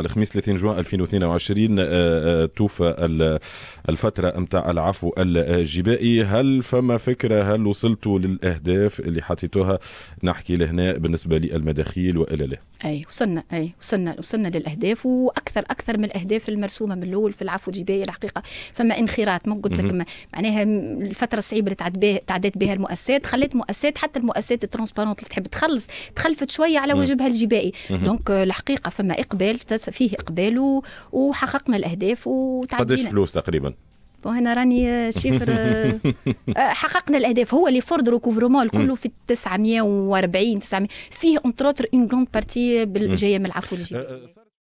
الخميس 30 جوان 2022 آه، آه، توفى الفترة نتاع العفو الجبائي هل فما فكرة هل وصلتوا للأهداف اللي حطيتوها نحكي لهنا بالنسبة للمداخيل وإلى لا أي وصلنا أي وصلنا وصلنا للأهداف وأكثر أكثر من الأهداف المرسومة من الأول في العفو الجبائي الحقيقة فما انخراط ما قلت لك معناها الفترة الصعيبة اللي تعد بها تعدت بها المؤسسات خلت مؤسسات حتى المؤسسات الترونسبارونت اللي تحب تخلص تخلفت شوية على واجبها الجبائي دونك آه، الحقيقة فما إقبال فيه اقبال وحققنا الاهداف وتعدينا قداش فلوس تقريبا وهنا راني شفر آه، حققنا الاهداف هو اللي فورد ريكوفرمون كله في 940 900 فيه اونتر اون غروند بارتي جايه من العفو